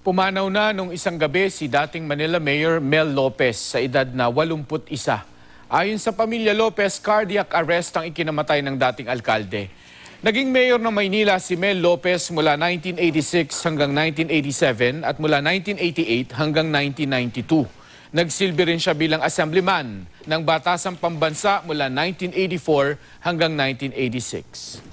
Pumanaw na nung isang gabi si dating Manila Mayor Mel Lopez sa edad na 81. Ayon sa pamilya Lopez, cardiac arrest ang ikinamatay ng dating alkalde. Naging mayor ng Maynila si Mel Lopez mula 1986 hanggang 1987 at mula 1988 hanggang 1992. Nagsilbi rin siya bilang assemblyman ng Batasang Pambansa mula 1984 hanggang 1986.